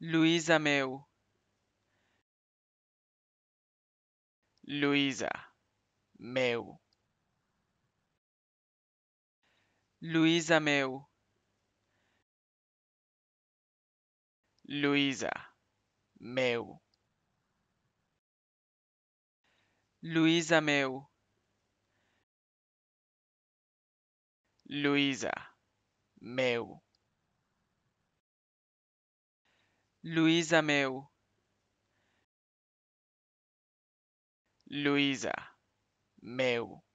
Luísa Mel. Luísa Mel. Luísa Mel. Luísa Mel. Luísa Mel. Luísa Mel. Luísa meu. Luísa meu.